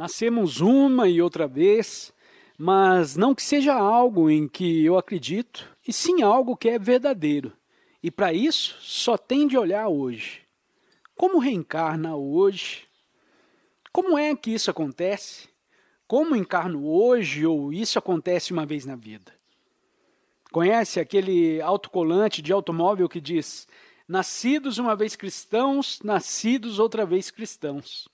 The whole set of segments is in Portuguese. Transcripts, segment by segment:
Nascemos uma e outra vez, mas não que seja algo em que eu acredito, e sim algo que é verdadeiro. E para isso, só tem de olhar hoje. Como reencarna hoje? Como é que isso acontece? Como encarno hoje ou isso acontece uma vez na vida? Conhece aquele autocolante de automóvel que diz: Nascidos uma vez cristãos, nascidos outra vez cristãos.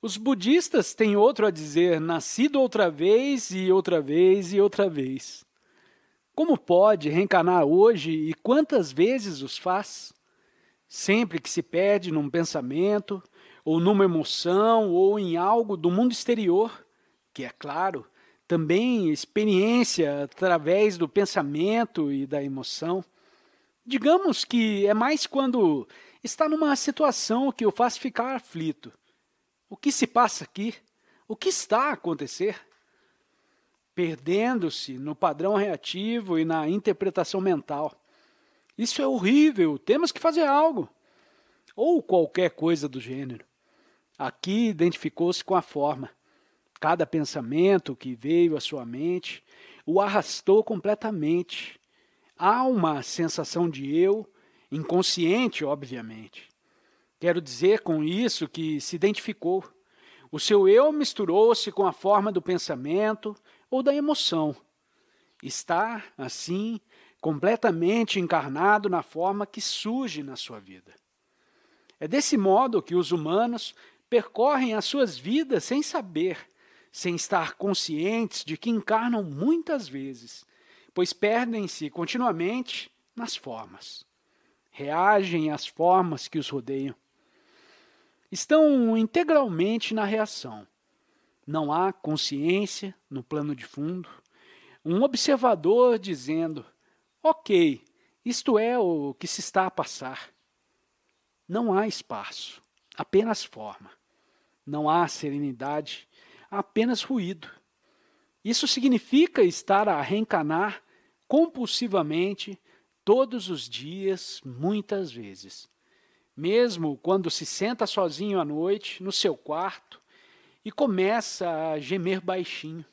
Os budistas têm outro a dizer: nascido outra vez e outra vez e outra vez. Como pode reencarnar hoje e quantas vezes os faz? Sempre que se perde num pensamento, ou numa emoção, ou em algo do mundo exterior, que é claro, também experiência através do pensamento e da emoção. Digamos que é mais quando está numa situação que o faz ficar aflito o que se passa aqui? O que está a acontecer? Perdendo-se no padrão reativo e na interpretação mental. Isso é horrível, temos que fazer algo. Ou qualquer coisa do gênero. Aqui identificou-se com a forma. Cada pensamento que veio à sua mente o arrastou completamente. Há uma sensação de eu, inconsciente, obviamente. Quero dizer com isso que se identificou. O seu eu misturou-se com a forma do pensamento ou da emoção. Está, assim, completamente encarnado na forma que surge na sua vida. É desse modo que os humanos percorrem as suas vidas sem saber, sem estar conscientes de que encarnam muitas vezes, pois perdem-se continuamente nas formas. Reagem às formas que os rodeiam estão integralmente na reação. Não há consciência no plano de fundo. Um observador dizendo: ok, isto é o que se está a passar. Não há espaço, apenas forma. Não há serenidade, apenas ruído. Isso significa estar a reencanar compulsivamente todos os dias, muitas vezes mesmo quando se senta sozinho à noite no seu quarto e começa a gemer baixinho.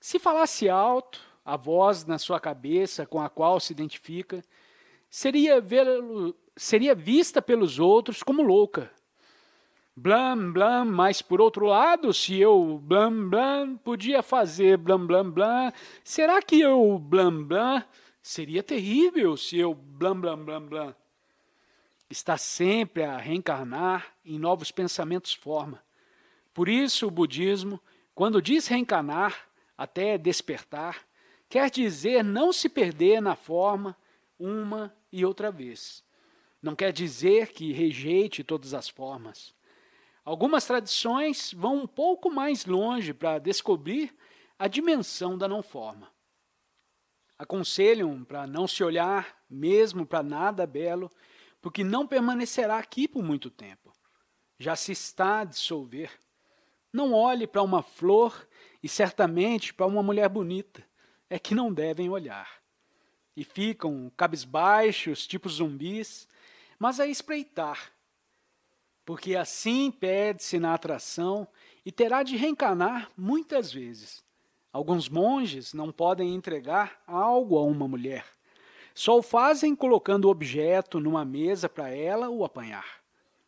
Se falasse alto, a voz na sua cabeça com a qual se identifica seria, seria vista pelos outros como louca. Blam, blam, mas por outro lado, se eu blam, blam, podia fazer blam, blam, blam, será que eu blam, blam? Seria terrível se eu blam, blam, blam, blam está sempre a reencarnar em novos pensamentos forma. Por isso o budismo, quando diz reencarnar até despertar, quer dizer não se perder na forma uma e outra vez. Não quer dizer que rejeite todas as formas. Algumas tradições vão um pouco mais longe para descobrir a dimensão da não-forma. Aconselham para não se olhar mesmo para nada belo, porque não permanecerá aqui por muito tempo. Já se está a dissolver. Não olhe para uma flor e certamente para uma mulher bonita. É que não devem olhar. E ficam cabisbaixos, tipo zumbis, mas a espreitar. Porque assim perde-se na atração e terá de reencarnar muitas vezes. Alguns monges não podem entregar algo a uma mulher só o fazem colocando o objeto numa mesa para ela o apanhar.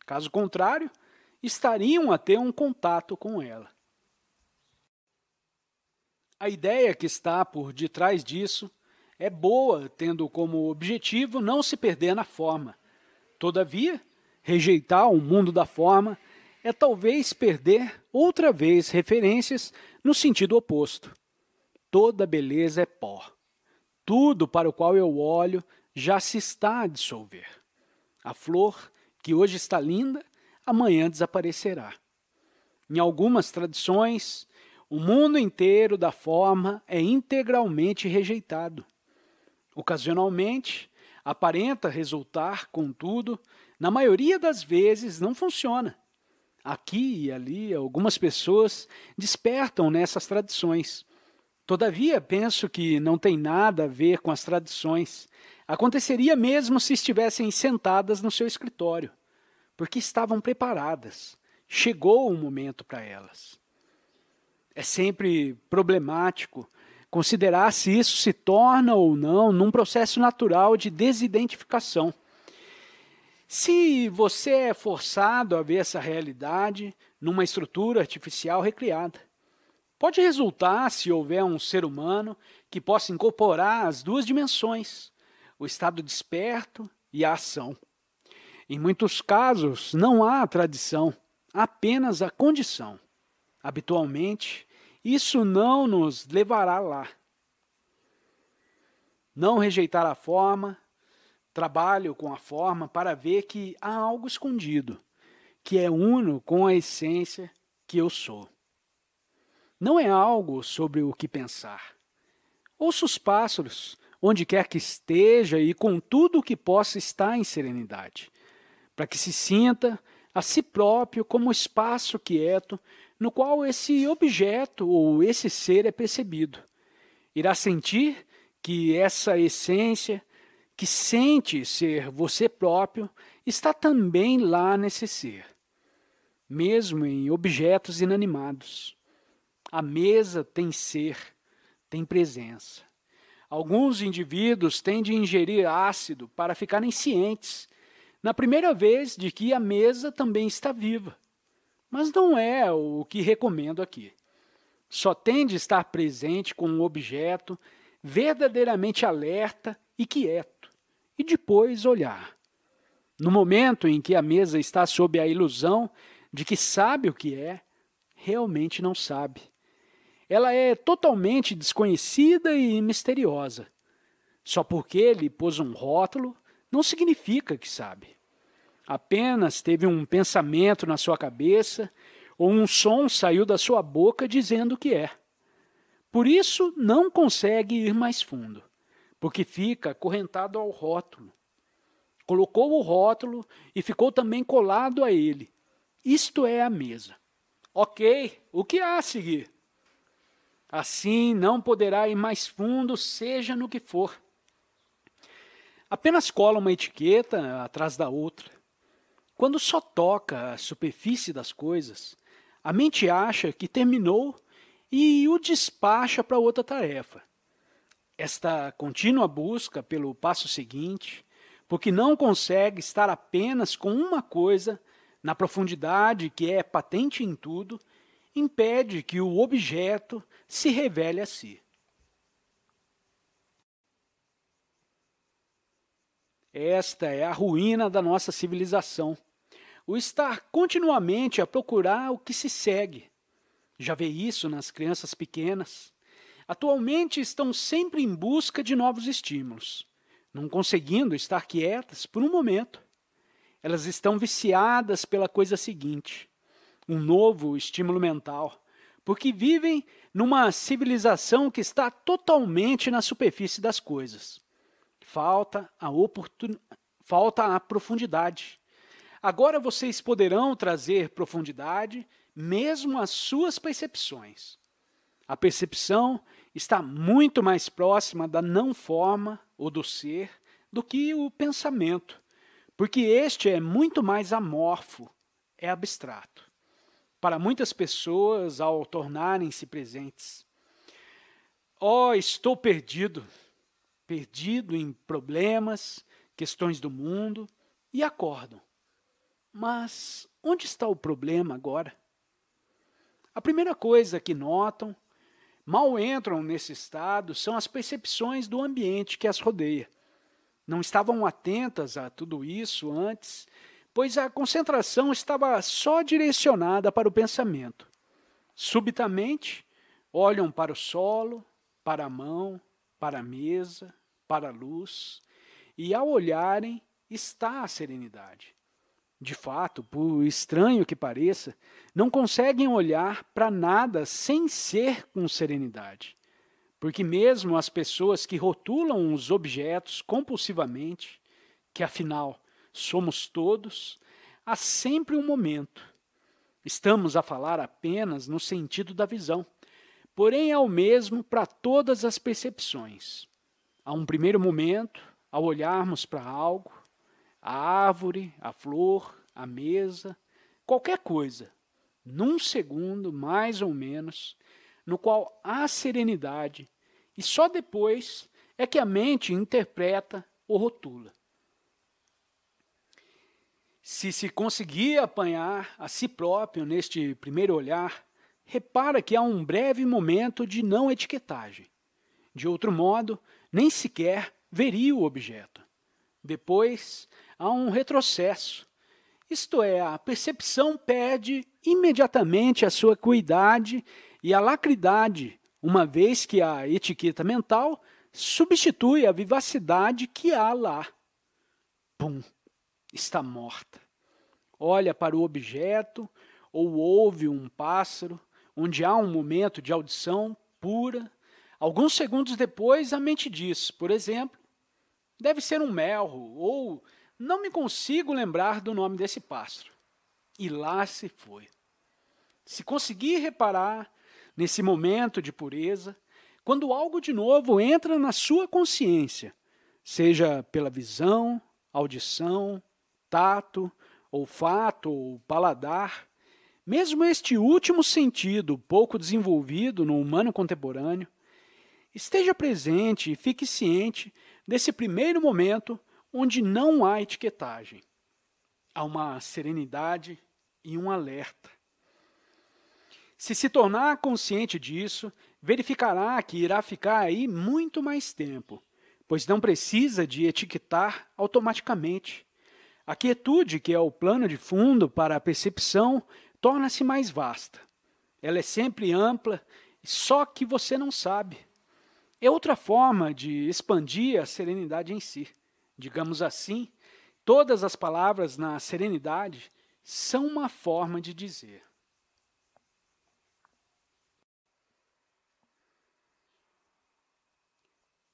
Caso contrário, estariam a ter um contato com ela. A ideia que está por detrás disso é boa, tendo como objetivo não se perder na forma. Todavia, rejeitar o mundo da forma é talvez perder outra vez referências no sentido oposto. Toda beleza é pó tudo para o qual eu olho já se está a dissolver. A flor, que hoje está linda, amanhã desaparecerá. Em algumas tradições, o mundo inteiro da forma é integralmente rejeitado. Ocasionalmente, aparenta resultar, contudo, na maioria das vezes não funciona. Aqui e ali, algumas pessoas despertam nessas tradições Todavia, penso que não tem nada a ver com as tradições. Aconteceria mesmo se estivessem sentadas no seu escritório, porque estavam preparadas. Chegou o momento para elas. É sempre problemático considerar se isso se torna ou não num processo natural de desidentificação. Se você é forçado a ver essa realidade numa estrutura artificial recriada, pode resultar se houver um ser humano que possa incorporar as duas dimensões, o estado desperto e a ação. Em muitos casos, não há a tradição, apenas a condição. Habitualmente, isso não nos levará lá. Não rejeitar a forma, trabalho com a forma para ver que há algo escondido, que é uno com a essência que eu sou não é algo sobre o que pensar. Ouça os pássaros, onde quer que esteja e com tudo o que possa estar em serenidade, para que se sinta a si próprio como espaço quieto no qual esse objeto ou esse ser é percebido. Irá sentir que essa essência, que sente ser você próprio, está também lá nesse ser, mesmo em objetos inanimados. A mesa tem ser, tem presença. Alguns indivíduos tendem a ingerir ácido para ficarem cientes, na primeira vez, de que a mesa também está viva. Mas não é o que recomendo aqui. Só tende a estar presente com um objeto verdadeiramente alerta e quieto, e depois olhar. No momento em que a mesa está sob a ilusão de que sabe o que é, realmente não sabe. Ela é totalmente desconhecida e misteriosa. Só porque ele pôs um rótulo, não significa que sabe. Apenas teve um pensamento na sua cabeça ou um som saiu da sua boca dizendo que é. Por isso, não consegue ir mais fundo, porque fica acorrentado ao rótulo. Colocou o rótulo e ficou também colado a ele. Isto é a mesa. Ok, o que há a seguir? Assim não poderá ir mais fundo, seja no que for. Apenas cola uma etiqueta atrás da outra. Quando só toca a superfície das coisas, a mente acha que terminou e o despacha para outra tarefa. Esta contínua busca pelo passo seguinte, porque não consegue estar apenas com uma coisa na profundidade que é patente em tudo impede que o objeto se revele a si. Esta é a ruína da nossa civilização. O estar continuamente a procurar o que se segue. Já vê isso nas crianças pequenas. Atualmente estão sempre em busca de novos estímulos, não conseguindo estar quietas por um momento. Elas estão viciadas pela coisa seguinte, um novo estímulo mental, porque vivem numa civilização que está totalmente na superfície das coisas. Falta a, oportun... Falta a profundidade. Agora vocês poderão trazer profundidade mesmo às suas percepções. A percepção está muito mais próxima da não forma ou do ser do que o pensamento, porque este é muito mais amorfo, é abstrato para muitas pessoas ao tornarem-se presentes. Oh, estou perdido, perdido em problemas, questões do mundo, e acordam. Mas onde está o problema agora? A primeira coisa que notam, mal entram nesse estado, são as percepções do ambiente que as rodeia. Não estavam atentas a tudo isso antes, pois a concentração estava só direcionada para o pensamento. Subitamente, olham para o solo, para a mão, para a mesa, para a luz, e ao olharem, está a serenidade. De fato, por estranho que pareça, não conseguem olhar para nada sem ser com serenidade. Porque, mesmo as pessoas que rotulam os objetos compulsivamente, que afinal somos todos, há sempre um momento. Estamos a falar apenas no sentido da visão, porém é o mesmo para todas as percepções. Há um primeiro momento, ao olharmos para algo, a árvore, a flor, a mesa, qualquer coisa, num segundo, mais ou menos, no qual há serenidade, e só depois é que a mente interpreta ou rotula. Se se conseguir apanhar a si próprio neste primeiro olhar, repara que há um breve momento de não etiquetagem. De outro modo, nem sequer veria o objeto. Depois, há um retrocesso. Isto é, a percepção perde imediatamente a sua cuidade e a lacridade, uma vez que a etiqueta mental substitui a vivacidade que há lá. Pum! está morta. Olha para o objeto ou ouve um pássaro, onde há um momento de audição pura. Alguns segundos depois, a mente diz, por exemplo, deve ser um melro, ou não me consigo lembrar do nome desse pássaro. E lá se foi. Se conseguir reparar nesse momento de pureza, quando algo de novo entra na sua consciência, seja pela visão, audição, tato, olfato ou paladar, mesmo este último sentido, pouco desenvolvido no humano contemporâneo, esteja presente e fique ciente desse primeiro momento onde não há etiquetagem. Há uma serenidade e um alerta. Se se tornar consciente disso, verificará que irá ficar aí muito mais tempo, pois não precisa de etiquetar automaticamente a quietude, que é o plano de fundo para a percepção, torna-se mais vasta. Ela é sempre ampla, só que você não sabe. É outra forma de expandir a serenidade em si. Digamos assim, todas as palavras na serenidade são uma forma de dizer.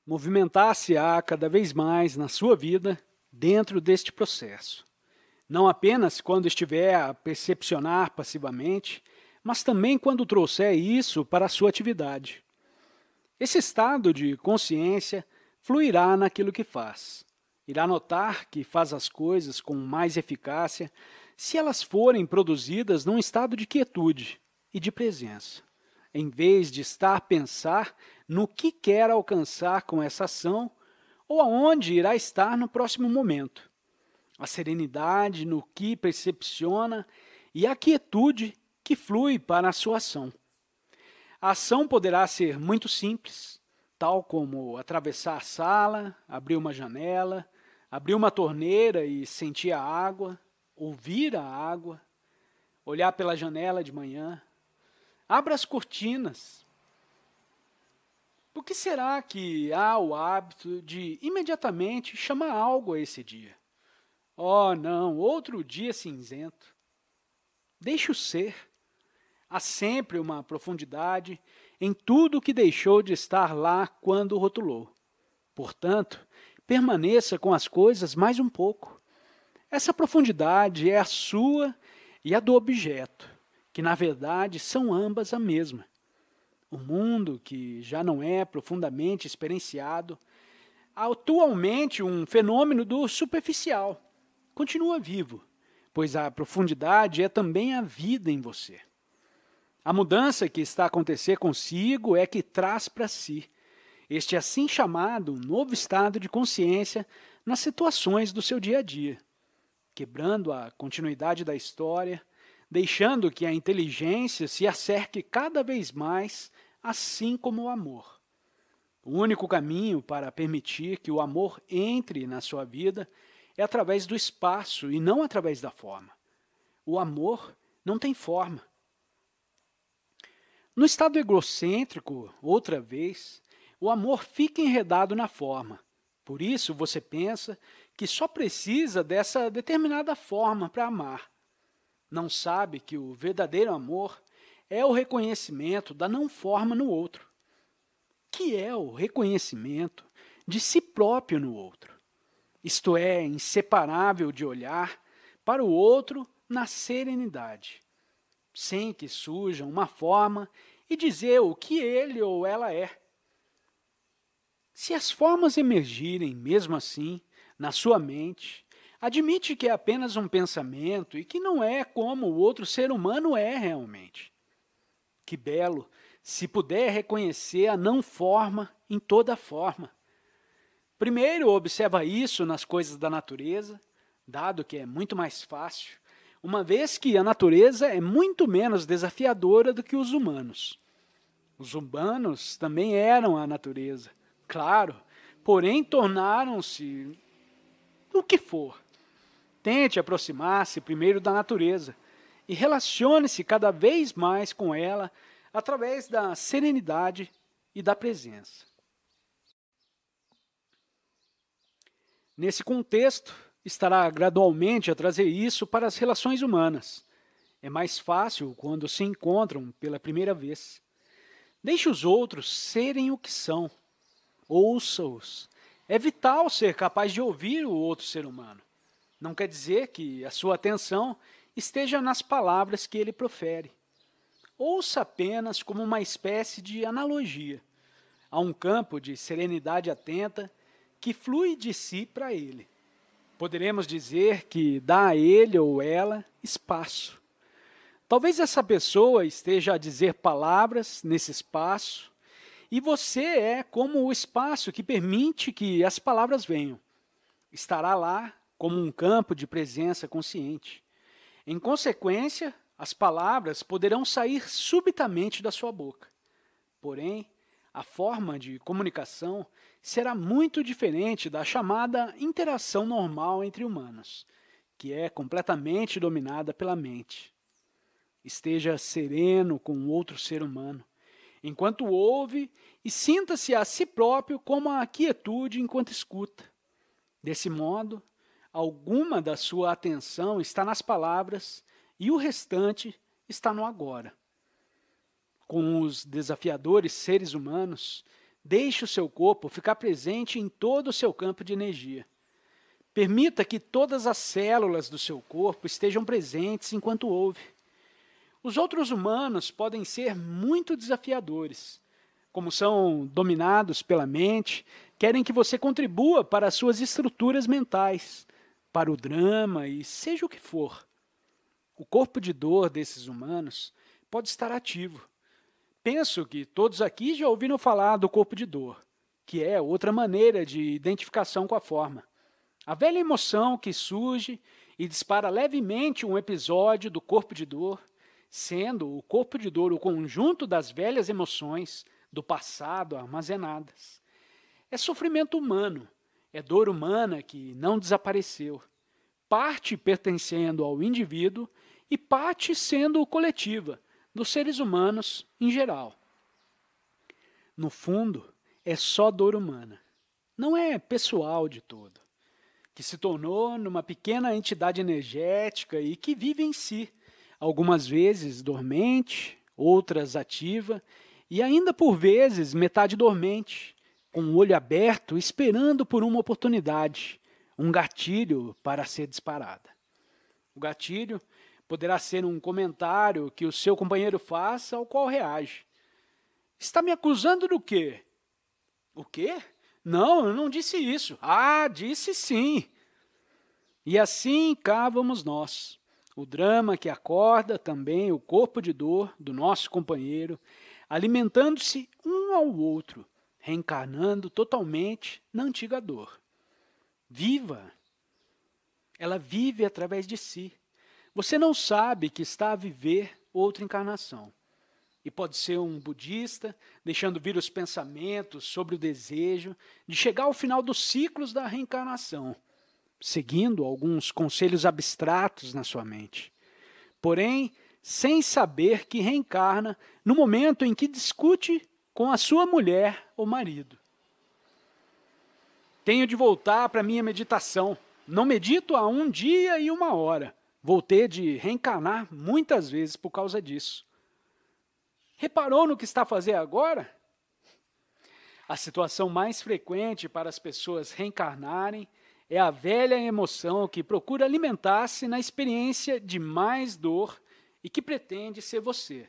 Movimentar-se-á cada vez mais na sua vida dentro deste processo. Não apenas quando estiver a percepcionar passivamente, mas também quando trouxer isso para a sua atividade. Esse estado de consciência fluirá naquilo que faz. Irá notar que faz as coisas com mais eficácia se elas forem produzidas num estado de quietude e de presença, em vez de estar a pensar no que quer alcançar com essa ação ou aonde irá estar no próximo momento. A serenidade no que percepciona e a quietude que flui para a sua ação. A ação poderá ser muito simples, tal como atravessar a sala, abrir uma janela, abrir uma torneira e sentir a água, ouvir a água, olhar pela janela de manhã. Abra as cortinas, por que será que há o hábito de imediatamente chamar algo a esse dia? Oh, não, outro dia cinzento. Deixe o ser. Há sempre uma profundidade em tudo que deixou de estar lá quando rotulou. Portanto, permaneça com as coisas mais um pouco. Essa profundidade é a sua e a do objeto, que na verdade são ambas a mesma o mundo que já não é profundamente experienciado, atualmente um fenômeno do superficial. Continua vivo, pois a profundidade é também a vida em você. A mudança que está a acontecer consigo é que traz para si este assim chamado novo estado de consciência nas situações do seu dia a dia, quebrando a continuidade da história, deixando que a inteligência se acerque cada vez mais assim como o amor. O único caminho para permitir que o amor entre na sua vida é através do espaço e não através da forma. O amor não tem forma. No estado egocêntrico, outra vez, o amor fica enredado na forma. Por isso você pensa que só precisa dessa determinada forma para amar. Não sabe que o verdadeiro amor é o reconhecimento da não forma no outro, que é o reconhecimento de si próprio no outro. Isto é, inseparável de olhar para o outro na serenidade, sem que surja uma forma e dizer o que ele ou ela é. Se as formas emergirem, mesmo assim, na sua mente, admite que é apenas um pensamento e que não é como o outro ser humano é realmente que belo, se puder reconhecer a não forma em toda forma. Primeiro, observa isso nas coisas da natureza, dado que é muito mais fácil, uma vez que a natureza é muito menos desafiadora do que os humanos. Os humanos também eram a natureza, claro, porém tornaram-se o que for. Tente aproximar-se primeiro da natureza, e relacione-se cada vez mais com ela através da serenidade e da presença. Nesse contexto, estará gradualmente a trazer isso para as relações humanas. É mais fácil quando se encontram pela primeira vez. Deixe os outros serem o que são. Ouça-os. É vital ser capaz de ouvir o outro ser humano. Não quer dizer que a sua atenção esteja nas palavras que ele profere. Ouça apenas como uma espécie de analogia a um campo de serenidade atenta que flui de si para ele. Poderemos dizer que dá a ele ou ela espaço. Talvez essa pessoa esteja a dizer palavras nesse espaço, e você é como o espaço que permite que as palavras venham. Estará lá como um campo de presença consciente. Em consequência, as palavras poderão sair subitamente da sua boca. Porém, a forma de comunicação será muito diferente da chamada interação normal entre humanos, que é completamente dominada pela mente. Esteja sereno com outro ser humano, enquanto ouve, e sinta-se a si próprio como a quietude enquanto escuta. Desse modo, Alguma da sua atenção está nas palavras e o restante está no agora. Com os desafiadores seres humanos, deixe o seu corpo ficar presente em todo o seu campo de energia. Permita que todas as células do seu corpo estejam presentes enquanto ouve. Os outros humanos podem ser muito desafiadores. Como são dominados pela mente, querem que você contribua para as suas estruturas mentais, para o drama e seja o que for. O corpo de dor desses humanos pode estar ativo. Penso que todos aqui já ouviram falar do corpo de dor, que é outra maneira de identificação com a forma. A velha emoção que surge e dispara levemente um episódio do corpo de dor, sendo o corpo de dor o conjunto das velhas emoções do passado armazenadas. É sofrimento humano é dor humana que não desapareceu, parte pertencendo ao indivíduo e parte sendo coletiva, dos seres humanos em geral. No fundo, é só dor humana, não é pessoal de todo, que se tornou numa pequena entidade energética e que vive em si, algumas vezes dormente, outras ativa e ainda por vezes metade dormente, com o olho aberto, esperando por uma oportunidade, um gatilho para ser disparada. O gatilho poderá ser um comentário que o seu companheiro faça ao qual reage. Está me acusando do quê? O quê? Não, eu não disse isso. Ah, disse sim. E assim cá vamos nós. O drama que acorda também o corpo de dor do nosso companheiro, alimentando-se um ao outro reencarnando totalmente na antiga dor. Viva! Ela vive através de si. Você não sabe que está a viver outra encarnação. E pode ser um budista, deixando vir os pensamentos sobre o desejo de chegar ao final dos ciclos da reencarnação, seguindo alguns conselhos abstratos na sua mente. Porém, sem saber que reencarna no momento em que discute com a sua mulher ou marido. Tenho de voltar para minha meditação. Não medito há um dia e uma hora. Vou ter de reencarnar muitas vezes por causa disso. Reparou no que está a fazer agora? A situação mais frequente para as pessoas reencarnarem é a velha emoção que procura alimentar-se na experiência de mais dor e que pretende ser você.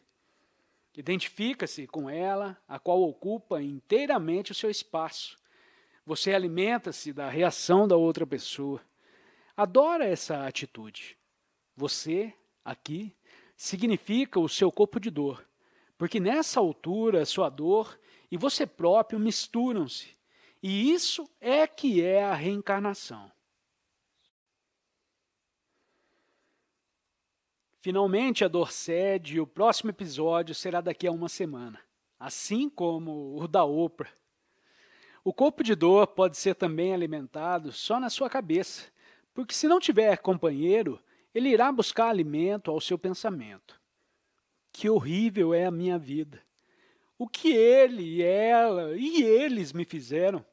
Identifica-se com ela, a qual ocupa inteiramente o seu espaço. Você alimenta-se da reação da outra pessoa. Adora essa atitude. Você, aqui, significa o seu corpo de dor, porque nessa altura sua dor e você próprio misturam-se. E isso é que é a reencarnação. Finalmente a dor cede e o próximo episódio será daqui a uma semana, assim como o da Oprah. O corpo de dor pode ser também alimentado só na sua cabeça, porque se não tiver companheiro, ele irá buscar alimento ao seu pensamento. Que horrível é a minha vida! O que ele, ela e eles me fizeram?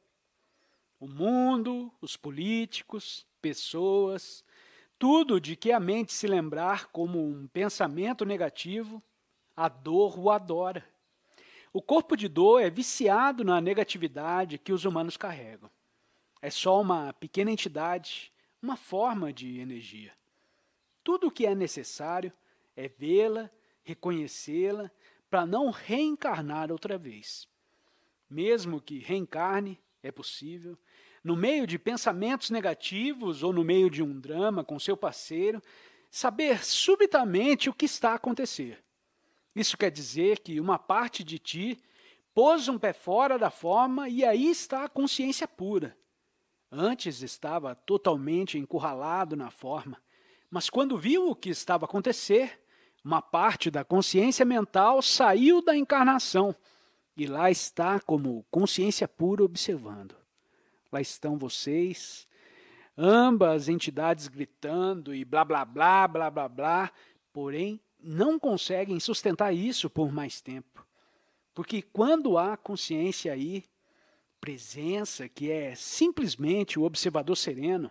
O mundo, os políticos, pessoas, tudo de que a mente se lembrar como um pensamento negativo, a dor o adora. O corpo de dor é viciado na negatividade que os humanos carregam. É só uma pequena entidade, uma forma de energia. Tudo o que é necessário é vê-la, reconhecê-la, para não reencarnar outra vez. Mesmo que reencarne, é possível, no meio de pensamentos negativos ou no meio de um drama com seu parceiro, saber subitamente o que está a acontecer. Isso quer dizer que uma parte de ti pôs um pé fora da forma e aí está a consciência pura. Antes estava totalmente encurralado na forma, mas quando viu o que estava a acontecer, uma parte da consciência mental saiu da encarnação e lá está como consciência pura observando lá estão vocês. Ambas entidades gritando e blá blá blá blá blá blá, porém não conseguem sustentar isso por mais tempo. Porque quando há consciência aí, presença que é simplesmente o observador sereno,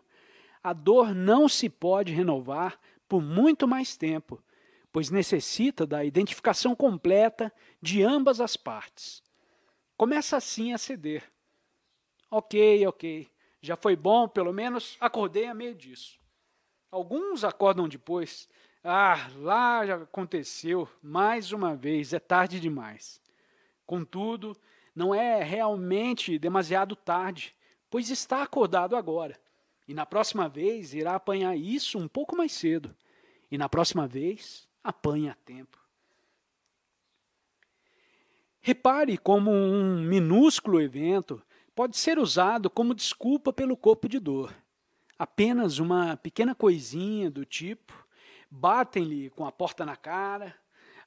a dor não se pode renovar por muito mais tempo, pois necessita da identificação completa de ambas as partes. Começa assim a ceder, Ok, ok, já foi bom, pelo menos acordei a meio disso. Alguns acordam depois. Ah, lá já aconteceu, mais uma vez, é tarde demais. Contudo, não é realmente demasiado tarde, pois está acordado agora. E na próxima vez irá apanhar isso um pouco mais cedo. E na próxima vez apanha a tempo. Repare como um minúsculo evento pode ser usado como desculpa pelo corpo de dor. Apenas uma pequena coisinha do tipo, batem-lhe com a porta na cara,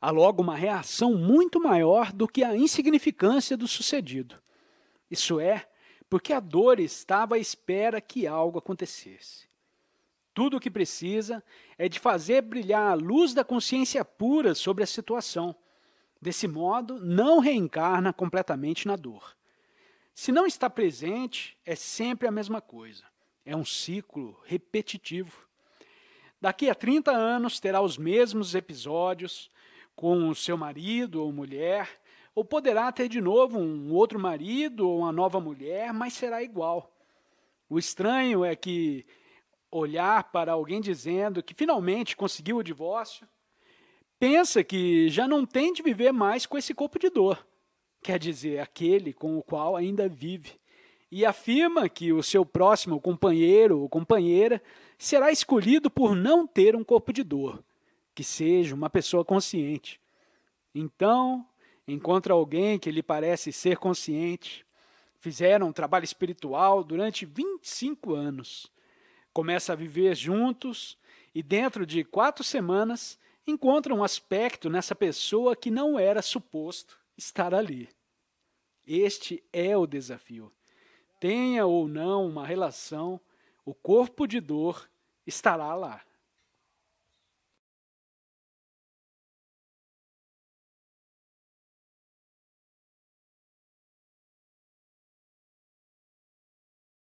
há logo uma reação muito maior do que a insignificância do sucedido. Isso é, porque a dor estava à espera que algo acontecesse. Tudo o que precisa é de fazer brilhar a luz da consciência pura sobre a situação. Desse modo, não reencarna completamente na dor. Se não está presente, é sempre a mesma coisa. É um ciclo repetitivo. Daqui a 30 anos terá os mesmos episódios com o seu marido ou mulher, ou poderá ter de novo um outro marido ou uma nova mulher, mas será igual. O estranho é que olhar para alguém dizendo que finalmente conseguiu o divórcio, pensa que já não tem de viver mais com esse corpo de dor quer dizer, aquele com o qual ainda vive, e afirma que o seu próximo companheiro ou companheira será escolhido por não ter um corpo de dor, que seja uma pessoa consciente. Então, encontra alguém que lhe parece ser consciente. Fizeram um trabalho espiritual durante 25 anos. Começa a viver juntos e, dentro de quatro semanas, encontra um aspecto nessa pessoa que não era suposto estar ali. Este é o desafio. Tenha ou não uma relação, o corpo de dor estará lá.